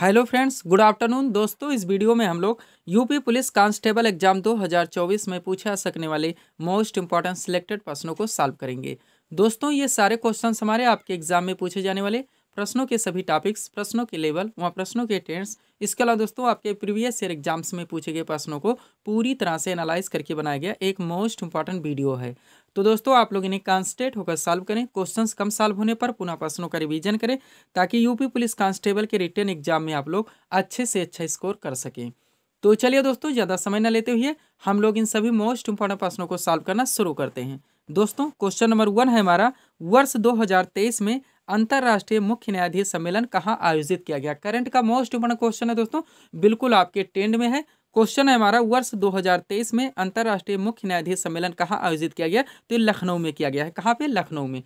hello friends good afternoon दोस्तों इस video में हम लोग यूपी पुलिस कांस्टेबल एग्जाम 2024 में पूछा सकने वाले मोस्ट इंपॉर्टेंट सिलेक्टेड प्रश्नों को सॉल्व करेंगे दोस्तों ये सारे क्वेश्चन हमारे आपके एग्जाम में पूछे जाने वाले प्रश्नों के सभी टॉपिक्स प्रश्नों के लेवल व प्रश्नों के टेंट्स इसके अलावा दोस्तों आपके प्रीवियस ईयर एग्जाम्स में पूछे गए प्रश्नों को पूरी तरह से एनालाइज करके बनाया गया एक मोस्ट इंपॉर्टेंट वीडियो है तो दोस्तों आप लोग इन्हें कॉन्स्टेंट होकर सॉल्व करें क्वेश्चंस कम सॉल्व होने पर पुनः प्रश्नों का रिविजन करें ताकि यूपी पुलिस कांस्टेबल के रिटर्न एग्जाम में आप लोग अच्छे से अच्छा स्कोर कर सकें तो चलिए दोस्तों ज़्यादा समय न लेते हुए हम लोग इन सभी मोस्ट इंपॉर्टेंट प्रश्नों को सॉल्व करना शुरू करते हैं दोस्तों क्वेश्चन नंबर वन है हमारा वर्ष 2023 में अंतर्राष्ट्रीय मुख्य न्यायाधीश सम्मेलन कहाँ आयोजित किया गया करंट का मोस्ट इंपोर्टेंट क्वेश्चन है दोस्तों बिल्कुल आपके टेंड में है क्वेश्चन है हमारा वर्ष 2023 में अंतर्राष्ट्रीय मुख्य न्यायाधीश सम्मेलन कहाँ आयोजित किया गया तो ये लखनऊ में किया गया है कहाँ पे लखनऊ में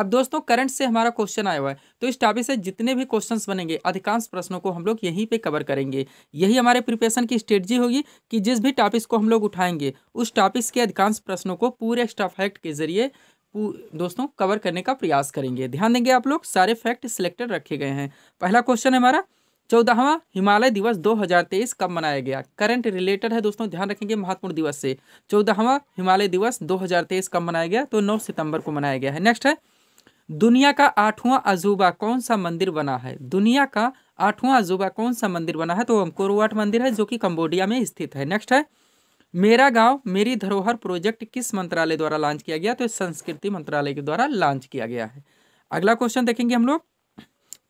अब दोस्तों करंट से हमारा क्वेश्चन आया हुआ है तो इस टॉपिक से जितने भी क्वेश्चंस बनेंगे अधिकांश प्रश्नों को हम लोग यहीं पे कवर करेंगे यही हमारे प्रिपरेशन की स्ट्रेटजी होगी कि जिस भी टॉपिक्स को हम लोग उठाएंगे उस टॉपिक्स के अधिकांश प्रश्नों को पूरे एक्स्ट्रा फैक्ट के जरिए दोस्तों कवर करने का प्रयास करेंगे ध्यान देंगे आप लोग सारे फैक्ट सिलेक्टेड रखे गए हैं पहला क्वेश्चन है हमारा चौदहवा हिमालय दिवस 2023 कब मनाया गया करंट रिलेटेड है दोस्तों ध्यान रखेंगे महत्वपूर्ण दिवस से चौदहवा हिमालय दिवस 2023 कब मनाया गया तो 9 सितंबर को मनाया गया है नेक्स्ट है दुनिया का आठवां अजूबा कौन सा मंदिर बना है दुनिया का आठवां अजूबा कौन सा मंदिर बना है तो अंकोरवाट मंदिर है जो कि कंबोडिया में स्थित है नेक्स्ट है मेरा गांव मेरी धरोहर प्रोजेक्ट किस मंत्रालय द्वारा लॉन्च किया गया तो संस्कृति मंत्रालय के द्वारा लॉन्च किया गया है अगला क्वेश्चन देखेंगे हम लोग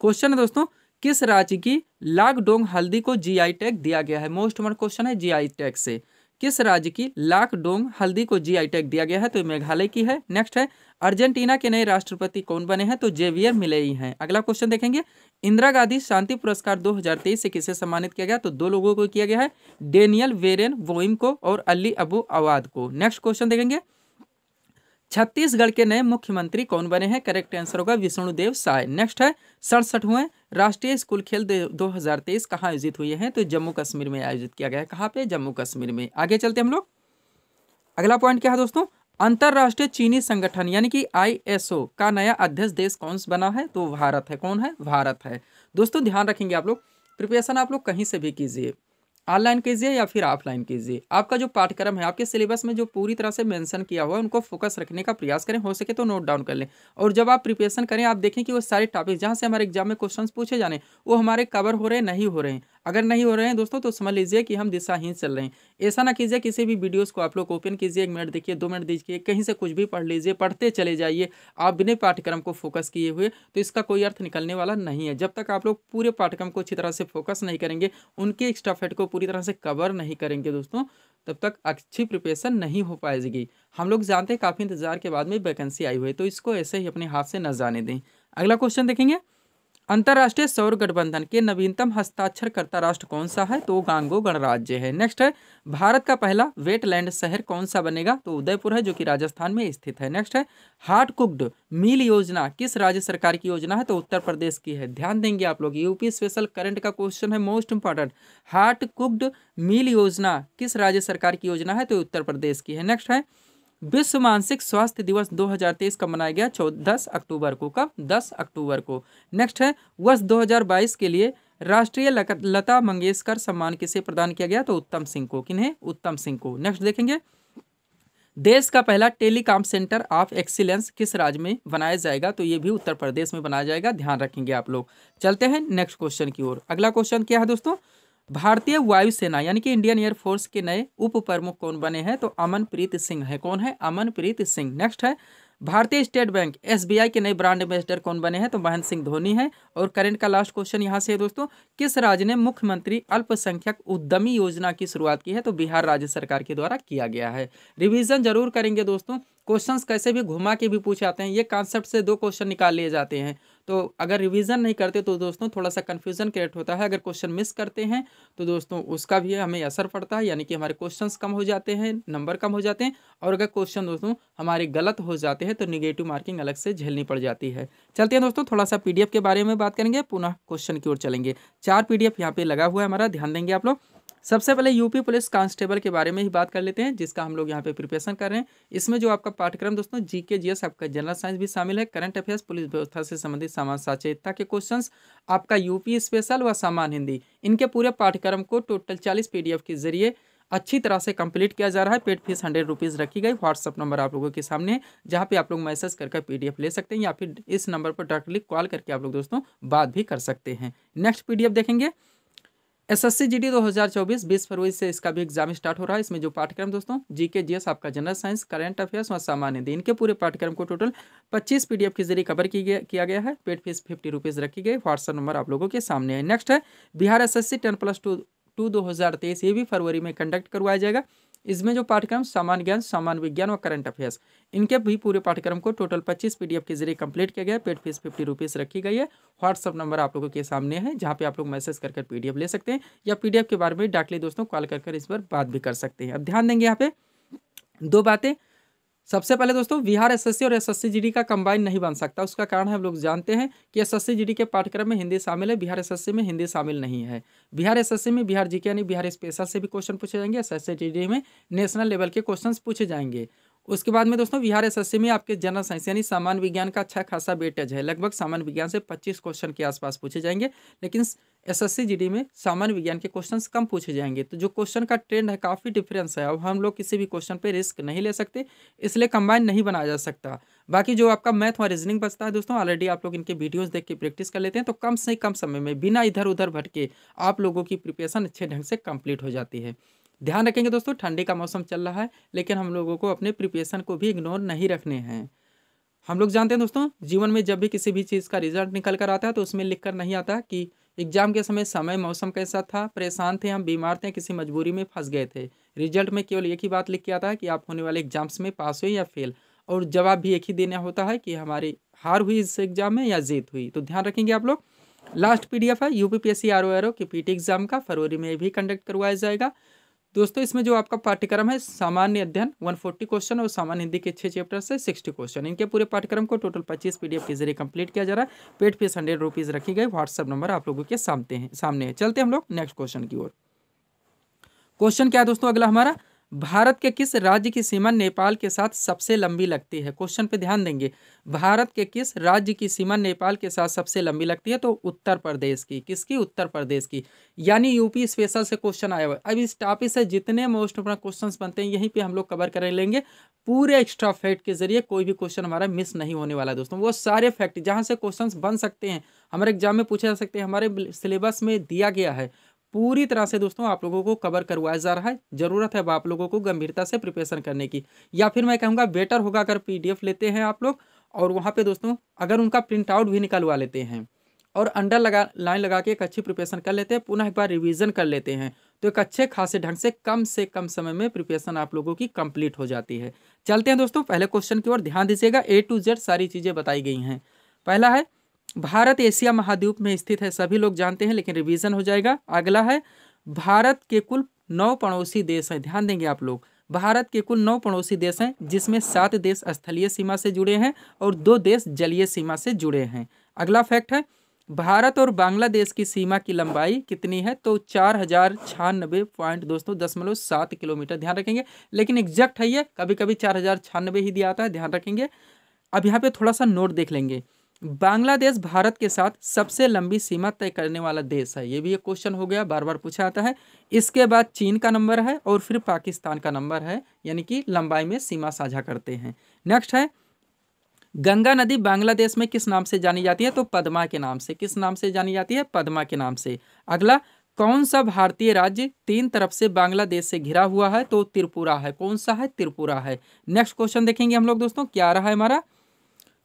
क्वेश्चन है दोस्तों किस राज्य की लागडोंग हल्दी को जीआई टैग दिया गया है मोस्ट इम्पोर्टेंट क्वेश्चन है जीआई टैग से किस राज्य की लाख डोंग हल्दी को जी टैग दिया गया है तो मेघालय की है नेक्स्ट है अर्जेंटीना के नए राष्ट्रपति कौन बने हैं तो जेवियर मिले ही हैं अगला क्वेश्चन देखेंगे इंदिरा गांधी शांति पुरस्कार 2023 से किसे सम्मानित किया गया तो दो लोगों को किया गया है डेनियल वेरेन वोइम को और अली अबू आवाद को नेक्स्ट क्वेश्चन देखेंगे छत्तीसगढ़ के नए मुख्यमंत्री कौन बने हैं करेक्ट आंसर होगा विष्णुदेव साय नेक्स्ट है सड़सठवें राष्ट्रीय स्कूल खेल 2023 कहाँ आयोजित हुए हैं तो जम्मू कश्मीर में आयोजित किया गया है कहाँ पे जम्मू कश्मीर में आगे चलते हम लोग अगला पॉइंट क्या है दोस्तों अंतर्राष्ट्रीय चीनी संगठन यानी कि आई का नया अध्यक्ष देश कौन सा बना है तो भारत है कौन है भारत है दोस्तों ध्यान रखेंगे आप लोग प्रिपरेशन आप लोग कहीं से भी कीजिए ऑनलाइन कीजिए या फिर ऑफलाइन कीजिए आपका जो पाठ्यक्रम है आपके सिलेबस में जो पूरी तरह से मेंशन किया हुआ है उनको फोकस रखने का प्रयास करें हो सके तो नोट डाउन कर लें और जब आप प्रिपरेशन करें आप देखें कि वो सारे टॉपिक जहाँ से हमारे एग्जाम में क्वेश्चन पूछे जाने वो हमारे कवर हो रहे नहीं हो रहे हैं अगर नहीं हो रहे हैं दोस्तों तो समझ लीजिए कि हम दिशाहीन चल रहे हैं ऐसा ना कीजिए किसी भी वीडियोस को आप लोग ओपन कीजिए एक मिनट देखिए दो मिनट दीजिए कहीं से कुछ भी पढ़ लीजिए पढ़ते चले जाइए आप बिना पाठ्यक्रम को फोकस किए हुए तो इसका कोई अर्थ निकलने वाला नहीं है जब तक आप लोग पूरे पाठ्यक्रम को अच्छी तरह से फोकस नहीं करेंगे उनके एक्स्ट्रा फैट को पूरी तरह से कवर नहीं करेंगे दोस्तों तब तक अच्छी प्रिपरेशन नहीं हो पाएगी हम लोग जानते हैं काफ़ी इंतजार के बाद में वैकेंसी आई हुई है तो इसको ऐसे ही अपने हाथ से न जाने दें अगला क्वेश्चन देखेंगे अंतर्राष्ट्रीय सौर गठबंधन के नवीनतम हस्ताक्षरकर्ता राष्ट्र कौन सा है तो गांगो गणराज्य है नेक्स्ट है भारत का पहला वेटलैंड शहर कौन सा बनेगा तो उदयपुर है जो कि राजस्थान में स्थित है नेक्स्ट है हार्ट कुक्ड मील योजना किस राज्य सरकार की योजना है तो उत्तर प्रदेश की है ध्यान देंगे आप लोग यूपी स्पेशल करंट का क्वेश्चन है most important hot cooked meal योजना किस राज्य सरकार की योजना है तो उत्तर प्रदेश की है नेक्स्ट है विश्व मानसिक स्वास्थ्य दिवस 2023 का मनाया गया दस अक्टूबर को कब 10 अक्टूबर को नेक्स्ट है वर्ष 2022 के लिए राष्ट्रीय लता मंगेशकर सम्मान किसे प्रदान किया गया तो उत्तम सिंह को किन्हें उत्तम सिंह को नेक्स्ट देखेंगे देश का पहला टेलीकॉम सेंटर ऑफ एक्सीलेंस किस राज्य में बनाया जाएगा तो ये भी उत्तर प्रदेश में बनाया जाएगा ध्यान रखेंगे आप लोग चलते हैं नेक्स्ट क्वेश्चन की ओर अगला क्वेश्चन क्या है दोस्तों भारतीय वायुसेना यानी कि इंडियन एयरफोर्स के नए उप प्रमुख कौन बने हैं तो अमनप्रीत सिंह है कौन है अमनप्रीत सिंह नेक्स्ट है भारतीय स्टेट बैंक एस के नए ब्रांड एम्बेसडर कौन बने हैं तो महेंद्र सिंह धोनी है और करंट का लास्ट क्वेश्चन यहाँ से है दोस्तों किस राज्य ने मुख्यमंत्री अल्पसंख्यक उद्यमी योजना की शुरुआत की है तो बिहार राज्य सरकार के द्वारा किया गया है रिवीजन जरूर करेंगे दोस्तों क्वेश्चंस कैसे भी घुमा के भी पूछ आते हैं ये कॉन्सेप्ट से दो क्वेश्चन निकाल लिए जाते हैं तो अगर रिवीजन नहीं करते तो दोस्तों थोड़ा सा कन्फ्यूजन क्रिएट होता है अगर क्वेश्चन मिस करते हैं तो दोस्तों उसका भी हमें असर पड़ता है यानी कि हमारे क्वेश्चन कम हो जाते हैं नंबर कम हो जाते हैं और अगर क्वेश्चन दोस्तों हमारे गलत हो जाते हैं तो निगेटिव मार्किंग अलग से झेलनी पड़ जाती है चलते हैं दोस्तों थोड़ा सा पी के बारे में बात करेंगे पुनः क्वेश्चन की ओर चलेंगे चार पीडीएफ यहाँ पे लगा हुआ है हमारा ध्यान देंगे आप लोग सबसे पहले यूपी पुलिस कांस्टेबल के बारे में ही बात कर लेते हैं जिसका हम लोग यहाँ पे प्रिपरेशन कर रहे हैं इसमें जो आपका पाठ्यक्रम दोस्तों जीके जीएस आपका जनरल साइंस भी शामिल है करंट अफेयर्स पुलिस व्यवस्था से संबंधित सामान्य साचेता के क्वेश्चंस आपका यूपी स्पेशल व सामान्य हिंदी इनके पूरे पाठ्यक्रम को टोटल चालीस पी के जरिए अच्छी तरह से कंप्लीट किया जा रहा है पेड फीस हंड्रेड रुपीज़ रखी गई व्हाट्सअप नंबर आप लोगों के सामने जहाँ पे आप लोग मैसेज करके पीडीएफ ले सकते हैं या फिर इस नंबर पर डायरेक्टली कॉल करके आप लोग दोस्तों बात भी कर सकते हैं नेक्स्ट पीडीएफ देखेंगे एसएससी जीडी 2024 20 फरवरी से इसका भी एग्जाम स्टार्ट हो रहा है इसमें जो पाठ्यक्रम दोस्तों जीके जीएस आपका जनरल साइंस करंट अफेयर्स और सामान्य हिंदी इनके पूरे पाठ्यक्रम को टोटल 25 पीडीएफ के जरिए कवर किया गया है पेड फीस फिफ्टी रुपीज़ रखी गई व्हाट्सअप नंबर आप लोगों के सामने है नेक्स्ट है Bihar S S C ten plus two to दो हज़ार तेईस ये भी फरवरी में कंडक्ट करवाया जाएगा इसमें जो पाठ्यक्रम सामान्य ज्ञान सामान्य विज्ञान और करंट अफेयर्स इनके भी पूरे पाठ्यक्रम को टोटल 25 पीडीएफ के जरिए कंप्लीट किया गया पेड फीस फिफ्टी रुपीज़ रखी गई है व्हाट्सअप नंबर आप लोगों के सामने है जहाँ पे आप लोग मैसेज कर कर पीडीएफ ले सकते हैं या पी के बारे में डाकली दोस्तों कॉल कर इस पर बात भी कर सकते हैं अब ध्यान देंगे यहाँ पे दो बातें सबसे पहले दोस्तों बिहार एसएससी और एसएससी जीडी का कंबाइन नहीं बन सकता उसका कारण हम लोग जानते हैं कि एसएससी जीडी के पाठ्यक्रम में हिंदी शामिल है बिहार एसएससी में हिंदी शामिल नहीं है बिहार एसएससी में बिहार जीके यानी बिहार स्पेशल से भी क्वेश्चन पूछे जाएंगे एस जीडी में नेशनल लेवल के क्वेश्चन पूछे जाएंगे उसके बाद में दोस्तों बिहार एस में आपके जनरल साइंस यानी सामान्य विज्ञान का अच्छा खासा बेटेज है लगभग सामान्य विज्ञान से 25 क्वेश्चन के आसपास पूछे जाएंगे लेकिन एसएससी जीडी में सामान्य विज्ञान के क्वेश्चंस कम पूछे जाएंगे तो जो क्वेश्चन का ट्रेंड है काफ़ी डिफरेंस है अब हम लोग किसी भी क्वेश्चन पे रिस्क नहीं ले सकते इसलिए कंबाइन नहीं बनाया जा सकता बाकी जो आपका मैथ और रीजनिंग बचता है दोस्तों ऑलरेडी आप लोग इनके वीडियोस देख के प्रैक्टिस कर लेते हैं तो कम से कम समय में बिना इधर उधर भटके आप लोगों की प्रिपरेशन अच्छे ढंग से कंप्लीट हो जाती है ध्यान रखेंगे दोस्तों ठंडी का मौसम चल रहा है लेकिन हम लोगों को अपने प्रिपरेशन को भी इग्नोर नहीं रखने हैं हम लोग जानते हैं दोस्तों जीवन में जब भी किसी भी चीज़ का रिजल्ट निकल कर आता है तो उसमें लिख कर नहीं आता कि एग्जाम के समय समय मौसम कैसा था परेशान थे हम बीमार थे किसी मजबूरी में फंस गए थे रिजल्ट में केवल एक ही बात लिख के आता है कि आप होने वाले एग्जाम्स में पास हुए या फेल और जवाब भी एक ही देना होता है कि हमारी हार हुई इस एग्जाम में या जीत हुई तो ध्यान रखेंगे आप लोग लास्ट पीडीएफ है UPPSC R O R O के पीटी एग्जाम का फरवरी में भी कंडक्ट करवाया जाएगा दोस्तों इसमें जो आपका पाठ्यक्रम है सामान्य अध्ययन 140 क्वेश्चन और सामान्य हिंदी के छह चैप्टर से 60 क्वेश्चन इनके पूरे पाठ्यक्रम को टोटल 25 पीडीएफ के जरिए कंप्लीट किया जा रहा है पेड फीस हंड्रेड रुपीज़ रखी गई व्हाट्सअप नंबर आप लोगों के सामने है सामने है चलते हम लोग नेक्स्ट क्वेश्चन की ओर क्वेश्चन क्या है दोस्तों अगला हमारा भारत के किस राज्य की सीमा नेपाल के साथ सबसे लंबी लगती है क्वेश्चन पे ध्यान देंगे भारत के किस राज्य की सीमा नेपाल के साथ सबसे लंबी लगती है तो उत्तर प्रदेश की किसकी उत्तर प्रदेश की यानी यूपी स्पेशल से क्वेश्चन आया हुआ अब इस टॉपिक से जितने मोस्ट अपना क्वेश्चन बनते हैं यहीं पर हम लोग कवर कर लेंगे पूरे एक्स्ट्रा फैक्ट के जरिए कोई भी क्वेश्चन हमारा मिस नहीं होने वाला दोस्तों वो सारे फैक्ट जहाँ से क्वेश्चन बन सकते हैं हमारे एग्जाम में पूछे जा सकते हैं हमारे सिलेबस में दिया गया है पूरी तरह से दोस्तों आप लोगों को कवर करवाया जा रहा है ज़रूरत है आप लोगों को गंभीरता से प्रिपरेशन करने की या फिर मैं कहूँगा बेटर होगा अगर पी लेते हैं आप लोग और वहाँ पर दोस्तों अगर उनका प्रिंट आउट भी निकलवा लेते हैं और अंडर लगा लाइन लगा के एक अच्छी प्रिपरेशन कर लेते हैं पुनः एक बार रिवीजन कर लेते हैं तो एक अच्छे खासे ढंग से कम से कम समय में प्रिपरेशन आप लोगों की कंप्लीट हो जाती है चलते हैं दोस्तों पहले क्वेश्चन की ओर ध्यान दीजिएगा ए टू जेड सारी चीज़ें बताई गई हैं पहला है भारत एशिया महाद्वीप में स्थित है सभी लोग जानते हैं लेकिन रिवीजन हो जाएगा अगला है भारत के कुल नौ पड़ोसी देश हैं ध्यान देंगे आप लोग भारत के कुल नौ पड़ोसी देश हैं जिसमें सात देश स्थलीय सीमा से जुड़े हैं और दो देश जलीय सीमा से जुड़े हैं अगला फैक्ट है भारत और बांग्लादेश की सीमा की लंबाई कितनी है तो चार हजार छियानबे पॉइंट दोस्तों दशमलव सात किलोमीटर ध्यान रखेंगे लेकिन एग्जैक्ट है ये कभी कभी चार हजार छियानबे ही दिया आता है ध्यान रखेंगे अब यहाँ पे थोड़ा सा नोट देख लेंगे बांग्लादेश भारत के साथ सबसे लंबी सीमा तय करने वाला देश है ये भी एक क्वेश्चन हो गया बार बार पूछा आता है इसके बाद चीन का नंबर है और फिर पाकिस्तान का नंबर है यानी कि लंबाई में सीमा साझा करते हैं नेक्स्ट है गंगा नदी बांग्लादेश में किस नाम से जानी जाती है तो पदमा के नाम से किस नाम से जानी जाती है पदमा के नाम से अगला कौन सा भारतीय राज्य तीन तरफ से बांग्लादेश से घिरा हुआ है तो त्रिपुरा है कौन सा है त्रिपुरा है नेक्स्ट क्वेश्चन देखेंगे हम लोग दोस्तों क्या रहा है हमारा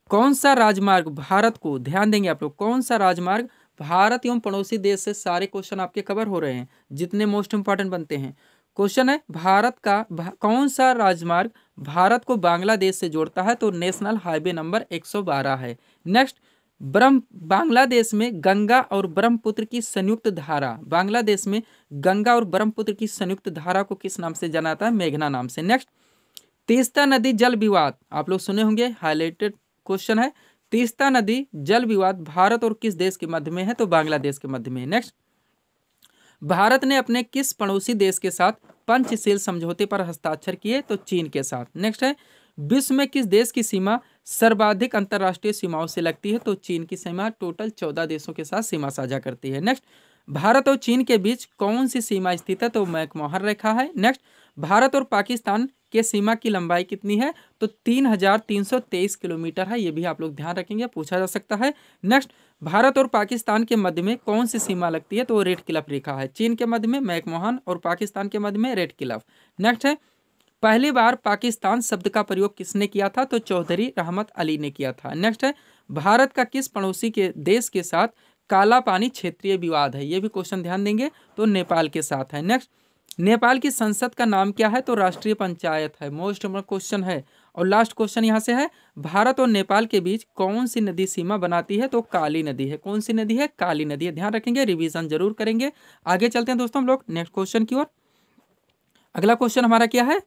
कौन सा राजमार्ग भारत को ध्यान देंगे आप लोग कौन सा राजमार्ग भारत एवं पड़ोसी देश से सारे क्वेश्चन आपके कवर हो रहे हैं जितने मोस्ट इंपॉर्टेंट बनते हैं क्वेश्चन है भारत का भा, कौन सा राजमार्ग भारत को बांग्लादेश से जोड़ता है तो नेशनल हाईवे नंबर 112 है नेक्स्ट ब्रह्म बांग्लादेश में गंगा और ब्रह्मपुत्र की संयुक्त धारा बांग्लादेश में गंगा और ब्रह्मपुत्र की संयुक्त धारा को किस नाम से जाना जाता है मेघना नाम से नेक्स्ट तीस्ता नदी जल विवाद आप लोग सुने होंगे हाईलाइटेड क्वेश्चन है तीस्ता नदी जल विवाद भारत और किस देश के मध्य में है तो बांग्लादेश के मध्य में है नेक्स्ट भारत ने अपने किस पड़ोसी देश के साथ पंचशील समझौते पर हस्ताक्षर किए तो चीन के साथ नेक्स्ट है विश्व में किस देश की सीमा सर्वाधिक अंतर्राष्ट्रीय सीमाओं से लगती है तो चीन की सीमा टोटल चौदह देशों के साथ सीमा साझा करती है नेक्स्ट भारत और चीन के बीच कौन सी सीमा स्थित है तो मैकमोहर रेखा है नेक्स्ट भारत और पाकिस्तान के सीमा की लंबाई कितनी है तो 3,323 किलोमीटर है ये भी आप लोग ध्यान रखेंगे पूछा जा सकता है नेक्स्ट भारत और पाकिस्तान के मध्य में कौन सी सीमा लगती है तो रेड किलफ रेखा है चीन के मध्य में मैकमोहन और पाकिस्तान के मध्य में रेड किलफ नेक्स्ट है पहली बार पाकिस्तान शब्द का प्रयोग किसने किया था तो चौधरी रहमत अली ने किया था नेक्स्ट है भारत का किस पड़ोसी के देश के साथ काला पानी क्षेत्रीय विवाद है ये भी क्वेश्चन ध्यान देंगे तो नेपाल के साथ है नेक्स्ट नेपाल की संसद का नाम क्या है तो राष्ट्रीय पंचायत है मोस्ट इम्पोर्टेंट क्वेश्चन है और लास्ट क्वेश्चन यहाँ से है भारत और नेपाल के बीच कौन सी नदी सीमा बनाती है तो काली नदी है कौन सी नदी है काली नदी है ध्यान रखेंगे रिवीजन जरूर करेंगे आगे चलते हैं दोस्तों हम लोग नेक्स्ट क्वेश्चन की ओर अगला क्वेश्चन हमारा क्या है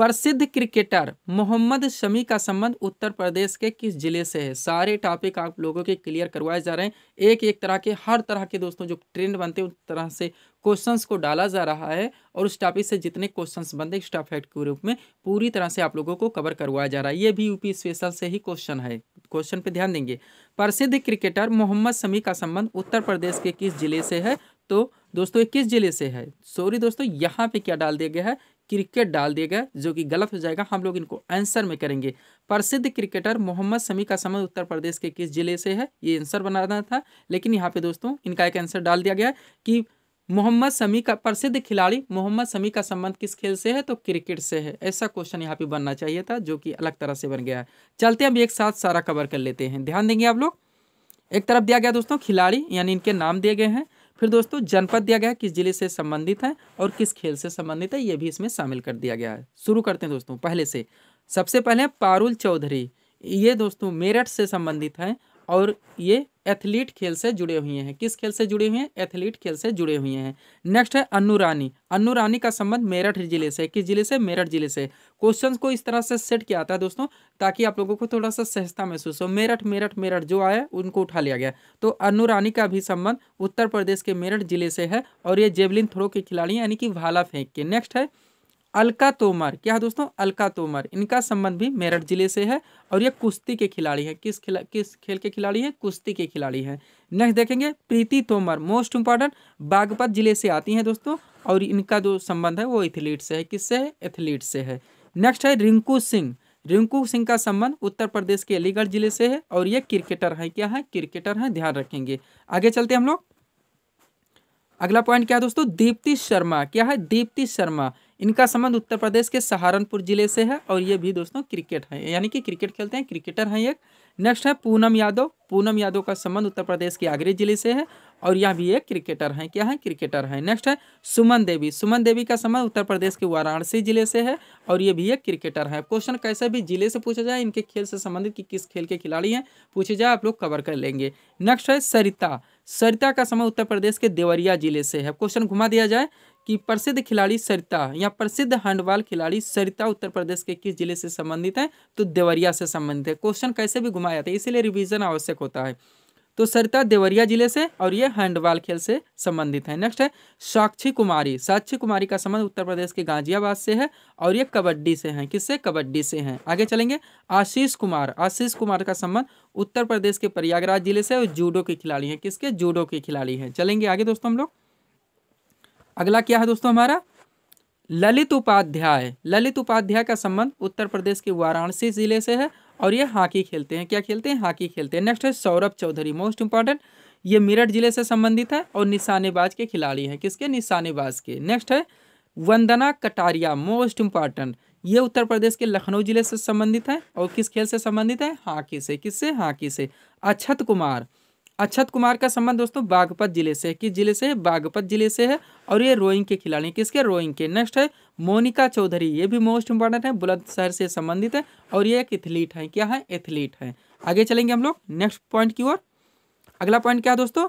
प्रसिद्ध क्रिकेटर मोहम्मद शमी का संबंध उत्तर प्रदेश के किस जिले से है सारे टॉपिक आप लोगों के क्लियर करवाए जा रहे हैं एक एक तरह के हर तरह के दोस्तों जो ट्रेंड बनते हैं उस तरह से क्वेश्चंस को डाला जा रहा है और उस टॉपिक से जितने क्वेश्चंस बनते हैं एक्स्ट्रा के रूप में पूरी तरह से आप लोगों को कवर करवाया जा रहा है ये भी यूपी स्पेशल से ही क्वेश्चन है क्वेश्चन पे ध्यान देंगे प्रसिद्ध क्रिकेटर मोहम्मद शमी का संबंध उत्तर प्रदेश के किस जिले से है तो दोस्तों ये किस जिले से है सॉरी दोस्तों यहाँ पे क्या डाल दिया गया है क्रिकेट डाल दिया गया जो कि गलत हो जाएगा हम लोग इनको आंसर में करेंगे प्रसिद्ध क्रिकेटर मोहम्मद शमी का समय उत्तर प्रदेश के किस जिले से है ये आंसर बनाना था लेकिन यहाँ पे दोस्तों इनका एक आंसर डाल दिया गया कि मोहम्मद शमी का प्रसिद्ध खिलाड़ी मोहम्मद शमी का संबंध किस खेल से है तो क्रिकेट से है ऐसा क्वेश्चन यहाँ पे बनना चाहिए था जो कि अलग तरह से बन गया है चलते हम एक साथ सारा कवर कर लेते हैं ध्यान देंगे आप लोग एक तरफ दिया गया दोस्तों खिलाड़ी यानी इनके नाम दिए गए हैं फिर दोस्तों जनपद दिया गया है किस जिले से संबंधित है और किस खेल से संबंधित है ये भी इसमें शामिल कर दिया गया है शुरू करते हैं दोस्तों पहले से सबसे पहले पारुल चौधरी ये दोस्तों मेरठ से संबंधित हैं और ये एथलीट खेल से जुड़े हुए हैं किस खेल से जुड़े हुए हैं एथलीट खेल से जुड़े हुए हैं नेक्स्ट है अनु रानी अनु रानी का संबंध मेरठ जिले से किस जिले से मेरठ जिले से क्वेश्चंस को इस तरह से सेट किया आता है दोस्तों ताकि आप लोगों को थोड़ा सा सहजता महसूस हो मेरठ मेरठ मेरठ जो आया उनको उठा लिया गया तो अनु रानी का भी संबंध उत्तर प्रदेश के मेरठ जिले से है और ये जेवलिन थ्रो के खिलाड़ी यानी कि भाला फेंक के नेक्स्ट है अलका तोमर क्या है दोस्तों अलका तोमर इनका संबंध भी मेरठ जिले से है और ये कुश्ती के खिलाड़ी है किस खिला किस खेल के खिलाड़ी हैं कुश्ती के खिलाड़ी हैं नेक्स्ट देखेंगे प्रीति तोमर मोस्ट इंपॉर्टेंट बागपत जिले से आती हैं दोस्तों और इनका जो संबंध है वो एथलीट से है किससे है एथलीट से है नेक्स्ट है रिंकू सिंह रिंकू सिंह का संबंध उत्तर प्रदेश के अलीगढ़ जिले से है और ये क्रिकेटर हैं क्या है क्रिकेटर हैं ध्यान रखेंगे आगे चलते हम लोग अगला पॉइंट क्या है दोस्तों दीप्ति शर्मा क्या है दीप्ति शर्मा इनका संबंध उत्तर प्रदेश के सहारनपुर जिले से है और ये भी दोस्तों क्रिकेट है यानी कि क्रिकेट खेलते हैं क्रिकेटर हैं एक नेक्स्ट है पूनम यादव पूनम यादव का संबंध उत्तर प्रदेश के आगरे जिले से है और यह भी एक क्रिकेटर हैं क्या है क्रिकेटर हैं नेक्स्ट है सुमन देवी सुमन देवी का संबंध उत्तर प्रदेश के वाराणसी जिले से है और ये भी एक क्रिकेटर है क्वेश्चन कैसे भी जिले से पूछा जाए इनके खेल से संबंधित कि किस खेल के खिलाड़ी हैं पूछे जाए आप लोग कवर कर लेंगे नेक्स्ट है सरिता सरिता का समय उत्तर प्रदेश के देवरिया जिले से है क्वेश्चन घुमा दिया जाए कि प्रसिद्ध खिलाड़ी सरिता या प्रसिद्ध हैंडबॉल खिलाड़ी सरिता उत्तर प्रदेश के किस जिले से संबंधित है तो देवरिया से संबंधित है क्वेश्चन कैसे भी घुमाया जाता है इसीलिए रिविजन आवश्यक होता है तो सरिता देवरिया जिले से और ये हैंडबॉल खेल से संबंधित है नेक्स्ट है साक्षी कुमारी साक्षी कुमारी का संबंध उत्तर प्रदेश के गाजियाबाद से है और ये कबड्डी से हैं किससे कबड्डी से हैं आगे चलेंगे आशीष कुमार आशीष कुमार का संबंध उत्तर प्रदेश के प्रयागराज जिले से और जूडो के खिलाड़ी हैं किसके जूडो के खिलाड़ी हैं चलेंगे आगे दोस्तों हम लोग अगला क्या है दोस्तों हमारा ललित उपाध्याय ललित उपाध्याय का संबंध उत्तर प्रदेश के वाराणसी जिले से है और ये हॉकी खेलते हैं क्या खेलते हैं हॉकी खेलते हैं नेक्स्ट है सौरभ चौधरी मोस्ट इंपॉर्टेंट ये मेरठ जिले से संबंधित है और निशानेबाज के खिलाड़ी हैं किसके निशानेबाज के नेक्स्ट है वंदना कटारिया मोस्ट इंपॉर्टेंट ये उत्तर प्रदेश के लखनऊ जिले से संबंधित है और किस खेल से संबंधित है हॉकी से किससे हॉकी से अक्षत कुमार अक्षत कुमार का संबंध दोस्तों बागपत जिले से है किस जिले से है बागपत जिले से है और ये रोइंग के खिलाड़ी किसके रोइंग के नेक्स्ट है मोनिका चौधरी ये भी मोस्ट इंपॉर्टेंट है बुलंदशहर से संबंधित है और ये एक एथलीट है क्या है एथलीट है आगे चलेंगे हम लोग नेक्स्ट पॉइंट की ओर अगला पॉइंट क्या है दोस्तों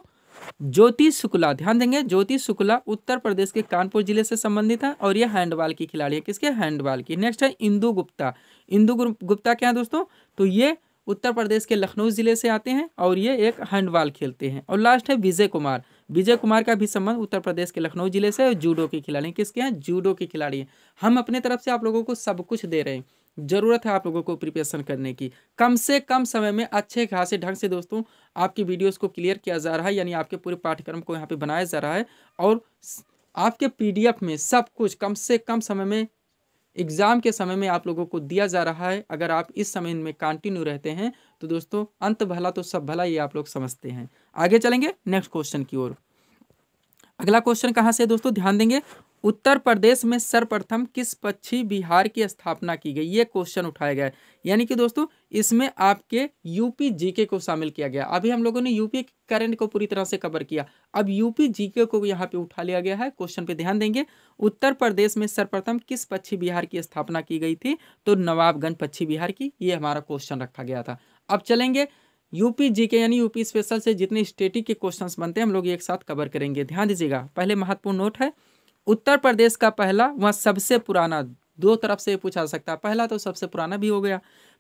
ज्योति शुक्ला ध्यान देंगे ज्योति शुक्ला उत्तर प्रदेश के कानपुर जिले से संबंधित है और यह हैंडबॉल की खिलाड़ी है किसके हैंडबॉल की नेक्स्ट है इंदू गुप्ता इंदू गुप्ता क्या है दोस्तों तो ये उत्तर प्रदेश के लखनऊ ज़िले से आते हैं और ये एक हैंडबॉल खेलते हैं और लास्ट है विजय कुमार विजय कुमार का भी संबंध उत्तर प्रदेश के लखनऊ ज़िले से जूडो के खिलाड़ी किसके हैं जूडो के खिलाड़ी हैं हम अपने तरफ से आप लोगों को सब कुछ दे रहे हैं ज़रूरत है आप लोगों को प्रिपरेशन करने की कम से कम समय में अच्छे खासे ढंग से दोस्तों आपकी वीडियोस को क्लियर किया जा रहा है यानी आपके पूरे पाठ्यक्रम को यहाँ पे बनाया जा रहा है और आपके पीडीएफ में सब कुछ कम से कम समय में एग्ज़ाम के समय में आप लोगों को दिया जा रहा है अगर आप इस समय में कंटिन्यू रहते हैं तो दोस्तों अंत भला तो सब भला ये आप लोग समझते हैं आगे चलेंगे नेक्स्ट क्वेश्चन की ओर अगला क्वेश्चन कहाँ से दोस्तों ध्यान देंगे उत्तर प्रदेश में सर्वप्रथम किस पक्षी बिहार की स्थापना की गई ये क्वेश्चन उठाया गया है यानी कि दोस्तों इसमें आपके यूपी जीके को शामिल किया गया अभी हम लोगों ने यूपी करंट को पूरी तरह से कवर किया अब यूपी जीके को यहाँ पे उठा लिया गया है क्वेश्चन पे ध्यान देंगे उत्तर प्रदेश में सर्वप्रथम किस पक्षी बिहार की स्थापना की गई थी तो नवाबगंज पक्षी बिहार की ये हमारा क्वेश्चन रखा गया था अब चलेंगे यूपी जी के यानी यूपी स्पेशल से जितने स्टेटिक के क्वेश्चंस बनते हैं हम लोग एक साथ कवर करेंगे ध्यान दीजिएगा पहले महत्वपूर्ण नोट है उत्तर प्रदेश का पहला वहाँ सबसे पुराना दो तरफ से पूछा जा सकता है पहला तो सबसे पुराना भी हो गया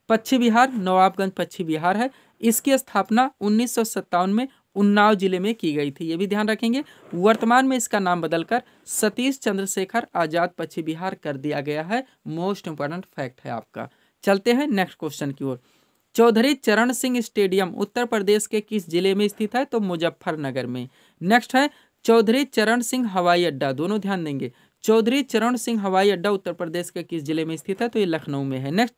पश्चिम बिहार नवाबगंज पश्चिम बिहार है इसकी स्थापना उन्नीस में उन्नाव जिले में की गई थी ये भी ध्यान रखेंगे वर्तमान में इसका नाम बदलकर सतीश चंद्रशेखर आज़ाद पश्चिम बिहार कर दिया गया है मोस्ट इंपॉर्टेंट फैक्ट है आपका चलते हैं नेक्स्ट क्वेश्चन की ओर चौधरी चरण सिंह स्टेडियम उत्तर प्रदेश के किस जिले में स्थित है तो मुजफ्फरनगर में नेक्स्ट है चौधरी चरण सिंह हवाई अड्डा दोनों ध्यान देंगे चौधरी चरण सिंह हवाई अड्डा उत्तर प्रदेश के किस जिले में स्थित है तो ये लखनऊ में है नेक्स्ट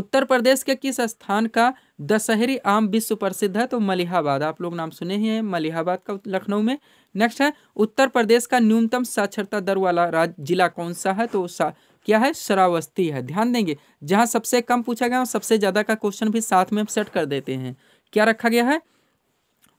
उत्तर प्रदेश के किस स्थान का दशहरी आम विश्व प्रसिद्ध है तो मलिहाबाद आप लोग नाम सुने ही हैं मलिहाबाद का लखनऊ में नेक्स्ट है उत्तर प्रदेश का न्यूनतम साक्षरता दर वाला राज जिला कौन सा है तो सा, क्या है शरावस्ती है ध्यान देंगे जहाँ सबसे कम पूछा गया सबसे ज़्यादा का क्वेश्चन भी साथ में सेट कर देते हैं क्या रखा गया है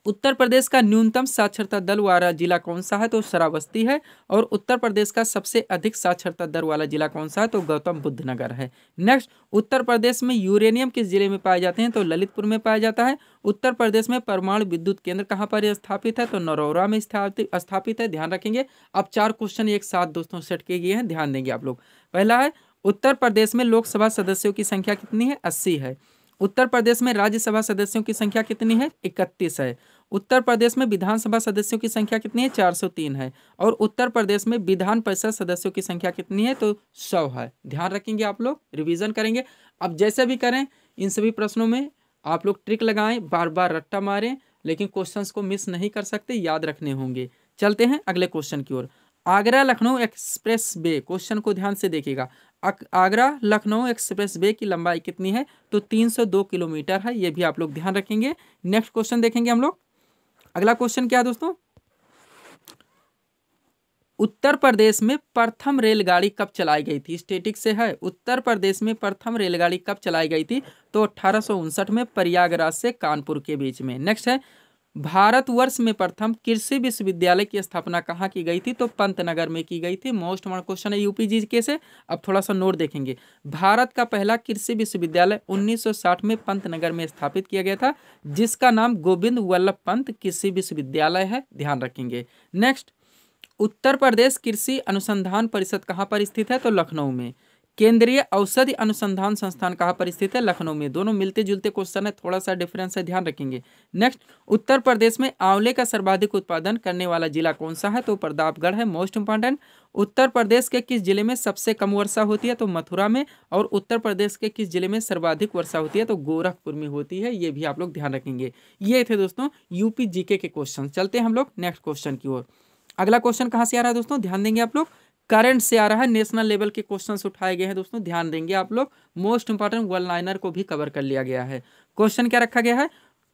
उत्तर प्रदेश का न्यूनतम साक्षरता दर वाला जिला कौन सा है तो शरावस्ती है और उत्तर प्रदेश का सबसे अधिक साक्षरता दर वाला जिला कौन सा है तो गौतम बुद्ध नगर है नेक्स्ट उत्तर प्रदेश में यूरेनियम किस जिले में पाए जाते हैं तो ललितपुर में पाया जाता है उत्तर प्रदेश में परमाणु विद्युत केंद्र कहाँ पर स्थापित है तो नरोरा में स्थापित है ध्यान रखेंगे अब चार क्वेश्चन एक साथ दोस्तों सेट किए गए हैं ध्यान देंगे आप लोग पहला है उत्तर प्रदेश में लोकसभा सदस्यों की संख्या कितनी है अस्सी है उत्तर प्रदेश में राज्यसभा सदस्यों की संख्या कितनी है इकतीस है उत्तर प्रदेश में विधानसभा सदस्यों की संख्या कितनी है चार सौ तीन है और उत्तर प्रदेश में विधान परिषद सदस्यों की संख्या कितनी है तो सौ है ध्यान रखेंगे आप लोग रिवीजन करेंगे अब जैसे भी करें इन सभी प्रश्नों में आप लोग ट्रिक लगाएं बार बार रट्टा मारें लेकिन क्वेश्चंस को मिस नहीं कर सकते याद रखने होंगे चलते हैं अगले क्वेश्चन की ओर Agra Lucknow expressway question को ध्यान से देखिएगा आगरा लखनऊ एक्सप्रेस वे की लंबाई कितनी है तो 302 किलोमीटर है ये भी आप लोग ध्यान रखेंगे नेक्स्ट क्वेश्चन देखेंगे हम लोग अगला क्वेश्चन क्या है दोस्तों उत्तर प्रदेश में प्रथम रेलगाड़ी कब चलाई गई थी स्टेटिक से है उत्तर प्रदेश में प्रथम रेलगाड़ी कब चलाई गई थी तो अठारह में प्रयागराज से कानपुर के बीच में नेक्स्ट है भारतवर्ष में प्रथम कृषि विश्वविद्यालय की स्थापना कहाँ की गई थी तो पंतनगर में की गई थी मोस्ट वन क्वेश्चन है यूपी जी के से अब थोड़ा सा नोट देखेंगे भारत का पहला कृषि विश्वविद्यालय 1960 में पंतनगर में स्थापित किया गया था जिसका नाम गोविंद वल्लभ पंत कृषि विश्वविद्यालय है ध्यान रखेंगे नेक्स्ट उत्तर प्रदेश कृषि अनुसंधान परिषद कहाँ पर स्थित है तो लखनऊ में केंद्रीय औषधि अनुसंधान संस्थान कहाँ पर स्थित है लखनऊ में दोनों मिलते जुलते क्वेश्चन है थोड़ा सा डिफरेंस है ध्यान रखेंगे नेक्स्ट उत्तर प्रदेश में आंवले का सर्वाधिक उत्पादन करने वाला जिला कौन सा है तो प्रतापगढ़ है मोस्ट इंपॉर्टेंट उत्तर प्रदेश के किस जिले में सबसे कम वर्षा होती है तो मथुरा में और उत्तर प्रदेश के किस जिले में सर्वाधिक वर्षा होती है तो गोरखपुर में होती है ये भी आप लोग ध्यान रखेंगे ये थे दोस्तों यूपी जीके के क्वेश्चन चलते हैं हम लोग नेक्स्ट क्वेश्चन की ओर अगला क्वेश्चन कहाँ से आ रहा है दोस्तों ध्यान देंगे आप लोग करंट से आ रहा है नेशनल लेवल के क्वेश्चंस उठाए गए हैं दोस्तों ध्यान देंगे आप लोग मोस्ट इंपॉर्टेंट वन लाइनर को भी कवर कर लिया गया है क्वेश्चन क्या रखा गया है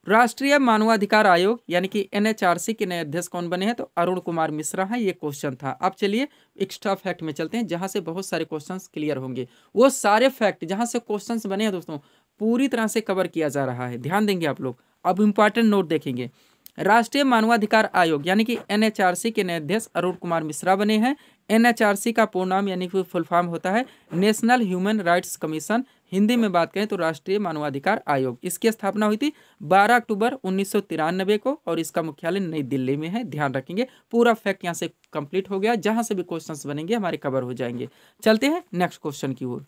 राष्ट्रीय मानवाधिकार आयोग यानी कि एनएचआरसी के नए अध्यक्ष कौन बने हैं तो अरुण कुमार मिश्रा हैं ये क्वेश्चन था अब चलिए एक्स्ट्रा फैक्ट में चलते हैं जहां से बहुत सारे क्वेश्चंस क्लियर होंगे वो सारे फैक्ट जहां से क्वेश्चंस बने हैं दोस्तों पूरी तरह से कवर किया जा रहा है ध्यान देंगे आप लोग अब इंपॉर्टेंट नोट देखेंगे राष्ट्रीय मानवाधिकार आयोग यानी कि एनएचआरसी के नए अध्यक्ष अरुण कुमार मिश्रा बने हैं एनएचआरसी का पूर्ण नाम यानी कि फुल फॉर्म होता है national human rights commission Hindi में बात करें तो राष्ट्रीय मानवाधिकार आयोग इसकी स्थापना हुई थी 12 अक्टूबर उन्नीस को और इसका मुख्यालय नई दिल्ली में है ध्यान रखेंगे पूरा फैक्ट यहाँ से कंप्लीट हो गया जहाँ से भी क्वेश्चन बनेंगे हमारे कवर हो जाएंगे चलते हैं नेक्स्ट क्वेश्चन की ओर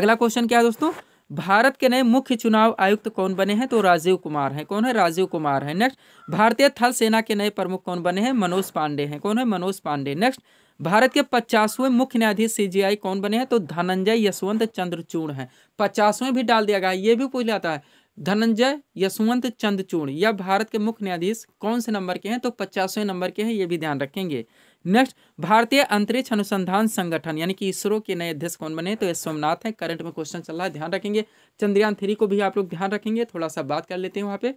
अगला क्वेश्चन क्या है दोस्तों भारत के नए मुख्य चुनाव आयुक्त कौन बने हैं तो राजीव कुमार हैं कौन है राजीव कुमार हैं नेक्स्ट भारतीय थल सेना के नए प्रमुख कौन बने हैं मनोज पांडे हैं कौन है मनोज पांडे नेक्स्ट भारत के पचासवें मुख्य न्यायाधीश सीजीआई कौन बने हैं तो धनंजय यशवंत चंद्रचूड़ हैं पचासवें भी डाल दिया गया ये भी पूछ लेता है धनंजय यशवंत चंद्रचूड़ यह भारत के मुख्य न्यायाधीश कौन से नंबर के हैं तो पचासवें नंबर के हैं ये भी ध्यान रखेंगे नेक्स्ट भारतीय अंतरिक्ष अनुसंधान संगठन यानी कि इसरो के नए अध्यक्ष कौन बने तो ये सोमनाथ है करंट में क्वेश्चन चल रहा है ध्यान रखेंगे चंद्रयान थ्री को भी आप लोग ध्यान रखेंगे थोड़ा सा बात कर लेते हैं वहाँ पे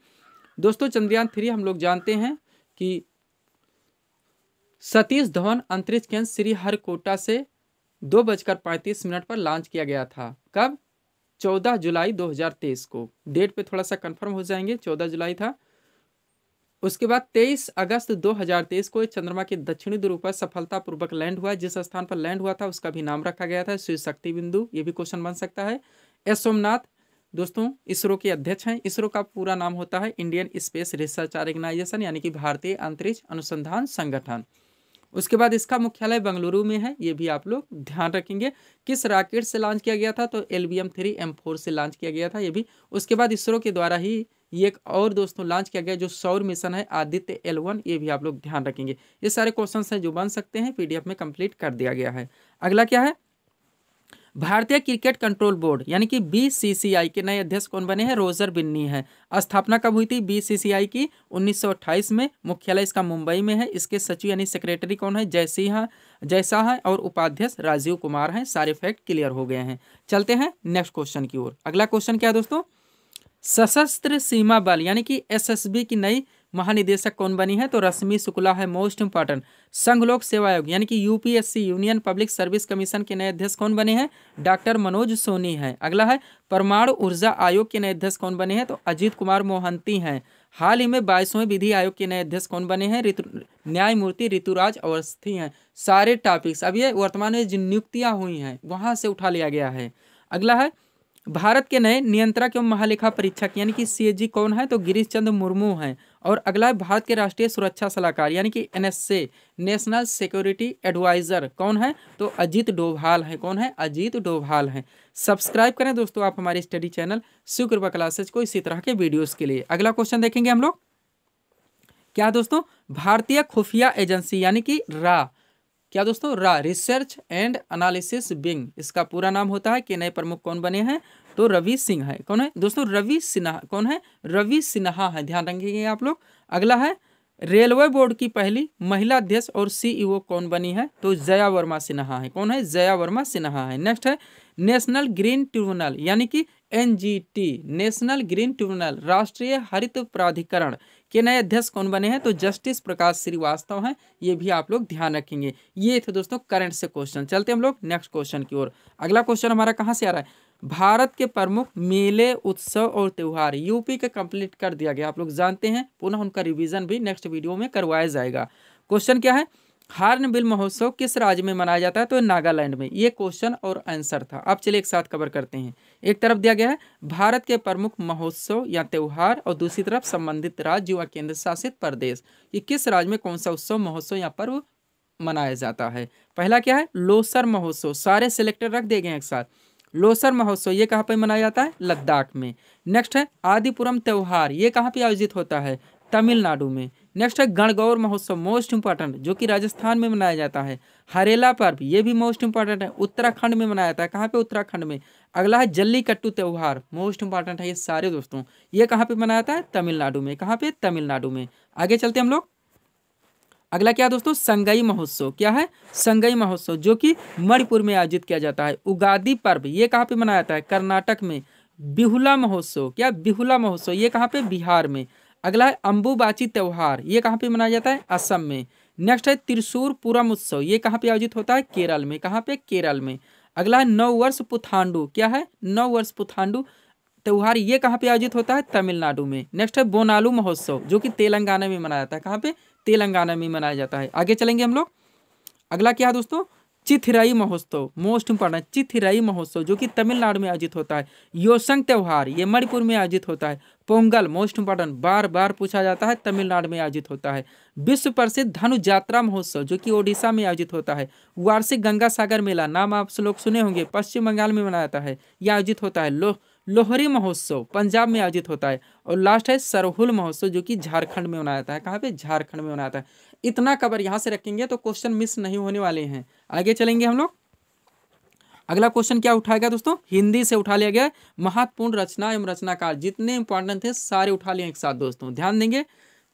दोस्तों चंद्रयान थ्री हम लोग जानते हैं कि सतीश धवन अंतरिक्ष केंद्र श्री हरकोटा से दो बजकर पैंतीस मिनट पर लॉन्च किया गया था कब चौदह जुलाई तेईस को डेट पे थोड़ा सा कंफर्म हो जाएंगे चौदह जुलाई था उसके बाद 23 अगस्त 2023 को चंद्रमा के दक्षिणी ध्रुव पर सफलतापूर्वक लैंड हुआ जिस स्थान पर लैंड हुआ था उसका भी नाम रखा गया था शिव शक्ति बिंदु ये भी क्वेश्चन बन सकता है एस सोमनाथ दोस्तों इसरो के अध्यक्ष हैं इसरो का पूरा नाम होता है इंडियन स्पेस रिसर्च ऑर्गेनाइजेशन यानी कि भारतीय अंतरिक्ष अनुसंधान संगठन उसके बाद इसका मुख्यालय बंगलुरु में है ये भी आप लोग ध्यान रखेंगे किस रॉकेट से लॉन्च किया गया था तो L B M three M four से लॉन्च किया गया था ये भी उसके बाद इसरो के द्वारा ही ये एक और दोस्तों लॉन्च किया गया जो सौर मिशन है आदित्य एल वन ये भी आप लोग ध्यान रखेंगे ये सारे क्वेश्चन हैं जो बन सकते हैं पीडीएफ में कंप्लीट कर दिया गया है अगला क्या है भारतीय क्रिकेट कंट्रोल बोर्ड यानी कि बीसीसीआई के नए अध्यक्ष कौन बने हैं रोजर बिन्नी है स्थापना कब हुई थी बीसीसीआई की 1928 में मुख्यालय इसका मुंबई में है इसके सचिव यानी सेक्रेटरी कौन है जयसिंह जैसा है और उपाध्यक्ष राजीव कुमार हैं सारे फैक्ट क्लियर हो गए हैं चलते हैं नेक्स्ट क्वेश्चन की ओर अगला क्वेश्चन क्या है दोस्तों सशस्त्र सीमा बल यानी कि एसएसबी की नई महानिदेशक कौन बनी है तो रश्मि शुक्ला है मोस्ट इंपॉर्टेंट संघ लोक सेवा आयोग यानी कि UPSC union public service commission के नए अध्यक्ष कौन बने हैं डॉक्टर मनोज सोनी है अगला है परमाणु ऊर्जा आयोग के नए अध्यक्ष कौन बने हैं तो अजीत कुमार मोहंती हैं हाल ही में बाईसवें विधि आयोग के नए अध्यक्ष कौन बने हैं ऋतु न्यायमूर्ति ऋतुराज अवस्थी हैं सारे टॉपिक्स अब ये वर्तमान में जिन नियुक्तियाँ हुई हैं वहाँ से उठा लिया गया है अगला है भारत के नए नियंत्रक एवं महालेखा परीक्षक यानी कि सीएजी कौन है तो गिरीश चंद्र मुर्मू हैं और अगला है भारत के राष्ट्रीय सुरक्षा सलाहकार यानी कि एनएसए नेशनल सिक्योरिटी एडवाइज़र कौन है तो अजीत डोभाल है कौन है अजीत डोभाल हैं सब्सक्राइब करें दोस्तों आप हमारे स्टडी चैनल सुकृपा क्लासेज को इसी तरह के वीडियोज़ के लिए अगला क्वेश्चन देखेंगे हम लोग क्या दोस्तों भारतीय खुफिया एजेंसी यानी कि रा क्या दोस्तों रा रिसर्च एंड एनालिसिस बिंग इसका पूरा नाम होता है कि नए प्रमुख कौन बने हैं तो रवि सिंह है कौन है दोस्तों रवि सिन्हा कौन है रवि सिन्हा है ध्यान रखेंगे आप लोग अगला है रेलवे बोर्ड की पहली महिला अध्यक्ष और सीईओ e कौन बनी है तो जया वर्मा सिन्हा है कौन है जया वर्मा सिन्हा है नेक्स्ट है नेशनल ग्रीन ट्रिब्यूनल यानी कि एनजीटी नेशनल ग्रीन ट्रिब्यूनल राष्ट्रीय हरित प्राधिकरण के नए अध्यक्ष कौन बने हैं तो जस्टिस प्रकाश श्रीवास्तव हैं ये भी आप लोग ध्यान रखेंगे ये थे दोस्तों करंट से क्वेश्चन चलते हम लोग नेक्स्ट क्वेश्चन की ओर अगला क्वेश्चन हमारा कहाँ से आ रहा है भारत के प्रमुख मेले उत्सव और त्यौहार यूपी के कंप्लीट कर दिया गया आप लोग जानते हैं पुनः उनका रिविजन भी नेक्स्ट वीडियो में करवाया जाएगा क्वेश्चन क्या है हार्नबिल महोत्सव किस राज्य में मनाया जाता है तो नागालैंड में ये क्वेश्चन और आंसर था आप चलिए एक साथ कवर करते हैं एक तरफ दिया गया है भारत के प्रमुख महोत्सव या त्यौहार और दूसरी तरफ संबंधित राज्य व केंद्र शासित प्रदेश ये किस राज्य में कौन सा उत्सव महोत्सव या पर्व मनाया जाता है पहला क्या है लोसर महोत्सव सारे सिलेक्टेड रख दिए गए एक साथ लोसर महोत्सव ये कहाँ पर मनाया जाता है लद्दाख में नेक्स्ट है आदिपुरम त्यौहार ये कहाँ पर आयोजित होता है तमिलनाडु में नेक्स्ट है गणगौर महोत्सव मोस्ट इंपॉर्टेंट जो कि राजस्थान में मनाया जाता है हरेला पर्व ये भी मोस्ट इंपॉर्टेंट है उत्तराखंड में मनाया जाता है कहाँ पे उत्तराखंड में अगला है जल्लीकट्टू त्यौहार मोस्ट इंपॉर्टेंट है ये सारे दोस्तों ये कहाँ पे मनाया जाता है तमिलनाडु में कहाँ पे तमिलनाडु में आगे चलते हम लोग अगला क्या दोस्तों संगई महोत्सव क्या है संगई महोत्सव जो कि मणिपुर में आयोजित किया जाता है उगादी पर्व ये कहाँ पे मनाया जाता है कर्नाटक में बिहुला महोत्सव क्या बिहुला महोत्सव ये कहाँ पे बिहार में अगला है अम्बुबाची त्यौहार ये कहाँ पे मनाया जाता है असम में नेक्स्ट है त्रिशूर पूरम उत्सव ये कहाँ पे आयोजित होता है केरल में कहाँ पे केरल में अगला है नौ वर्ष पुथांडू क्या है नौ वर्ष पुथांडू त्यौहार ये कहाँ पे आयोजित होता है तमिलनाडु में नेक्स्ट है बोनालू महोत्सव जो कि तेलंगाना में मनाया जाता है कहाँ पे तेलंगाना में मनाया जाता है आगे चलेंगे हम लोग अगला क्या है दोस्तों चिथिराई महोत्सव मोस्ट इंपॉर्टेंट चिथिराई महोत्सव जो कि तमिलनाडु में आयोजित होता है योसंग त्यौहार ये मणिपुर में आयोजित होता है पोंगल मोस्ट इंपॉर्टेंट बार बार पूछा जाता है तमिलनाडु में आयोजित होता है विश्व प्रसिद्ध धनु यात्रा महोत्सव जो कि ओडिशा में आयोजित होता है वार्षिक गंगा सागर मेला नाम आप लोग सुने होंगे पश्चिम बंगाल में मनाया जाता है यह आयोजित होता है लोह लोहरी महोत्सव पंजाब में आयोजित होता है और लास्ट है सरहुल महोत्सव जो कि झारखंड में मनाया जाता है कहाँ पे झारखंड में मनाया जाता है इतना कवर यहाँ से रखेंगे तो क्वेश्चन मिस नहीं होने वाले हैं आगे चलेंगे हम लोग अगला क्वेश्चन क्या उठाया गया दोस्तों हिंदी से उठा लिया गया महत्वपूर्ण रचना एवं रचनाकार जितने इंपॉर्टेंट थे सारे उठा लिए एक साथ दोस्तों ध्यान देंगे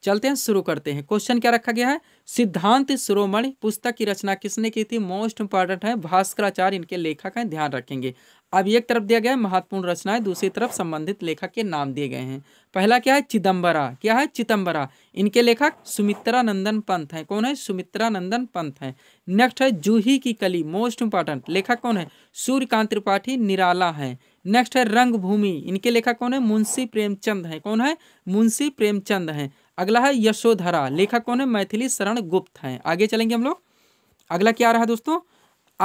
चलते हैं शुरू करते हैं क्वेश्चन क्या रखा गया है सिद्धांत शिरोमणि पुस्तक की रचना किसने की थी मोस्ट इंपॉर्टेंट है भास्कराचार्य इनके लेखक हैं ध्यान रखेंगे अब एक तरफ दिया गया है महत्वपूर्ण रचनाएं दूसरी तरफ संबंधित लेखक के नाम दिए गए हैं पहला क्या है चिदम्बरा क्या है चिदम्बरा इनके लेखक सुमित्रा नंदन पंत हैं कौन है सुमित्रा नंदन पंत हैं नेक्स्ट है जूही की कली मोस्ट इंपॉर्टेंट लेखक कौन है सूर्यकांत त्रिपाठी निराला है नेक्स्ट है रंगभूमि इनके लेखक कौन है मुंशी प्रेमचंद हैं कौन है मुंशी प्रेमचंद हैं अगला है यशोधरा लेखक कौन है मैथिली शरण गुप्त हैं आगे चलेंगे हम लोग अगला क्या रहा दोस्तों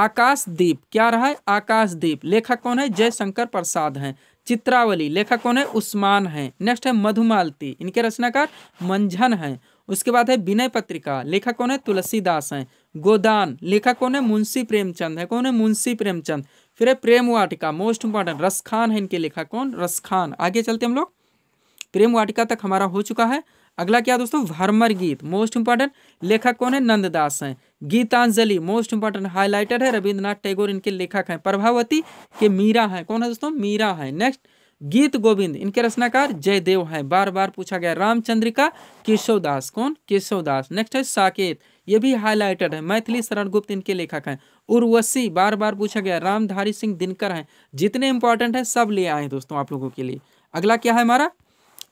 आकाशदीप क्या रहा है आकाशदीप लेखक कौन है जयशंकर प्रसाद हैं चित्रावली लेखक कौन है उस्मान हैं नेक्स्ट है मधुमालती इनके रचनाकार मंझन हैं उसके बाद है विनय पत्रिका लेखक कौन है तुलसीदास हैं गोदान लेखक कौन है मुंशी प्रेमचंद है कौन है मुंशी प्रेमचंद फिर है प्रेम वाटिका मोस्ट इंपॉर्टेंट रसखान है इनके लेखक कौन रसखान आगे चलते हम लोग प्रेम वाटिका तक हमारा हो चुका है अगला क्या दोस्तों भरमर गीत मोस्ट इंपॉर्टेंट लेखक कौन है नंददास हैं गीतांजलि मोस्ट इंपॉर्टेंट हाईलाइटेड है रविंद्रनाथ टैगोर इनके लेखक हैं प्रभावती के मीरा हैं कौन है दोस्तों मीरा है नेक्स्ट गीत गोविंद इनके रचनाकार जयदेव हैं बार बार पूछा गया रामचंद्रिका केशवदास कौन केशवदास नेक्स्ट है साकेत ये भी हाईलाइटेड है मैथिली शरण गुप्त इनके लेखक हैं उर्वशी बार बार पूछा गया रामधारी सिंह दिनकर हैं जितने इंपॉर्टेंट हैं सब ले आए हैं दोस्तों आप लोगों के लिए अगला क्या है हमारा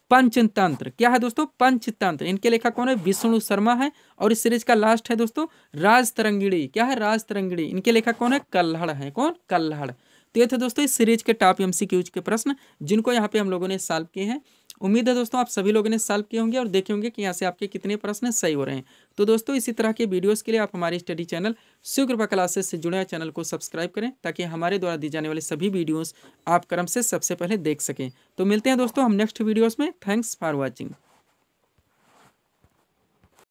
पंचतंत्र क्या है दोस्तों पंचतंत्र इनके लेखक कौन है विष्णु शर्मा है और इस सीरीज का लास्ट है दोस्तों राज तरंगिड़ी क्या है राज तरंगिड़ी इनके लेखक कौन है कल्हड़ है कौन कल्हड़ तो ये थे दोस्तों इस सीरीज के टॉप एम सी के प्रश्न जिनको यहाँ पे हम लोगों ने सॉल्व किए हैं उम्मीद है दोस्तों आप सभी लोगों ने सॉल्व किए होंगे और देखे होंगे कि यहाँ से आपके कितने प्रश्न सही हो रहे हैं तो दोस्तों इसी तरह के वीडियोस के लिए आप हमारे स्टडी चैनल शिवकृपा क्लासेस से जुड़े हुए चैनल को सब्सक्राइब करें ताकि हमारे द्वारा दी जाने वाले सभी वीडियोज़ आप क्रम से सबसे पहले देख सकें तो मिलते हैं दोस्तों हम नेक्स्ट वीडियोज़ में थैंक्स फॉर वॉचिंग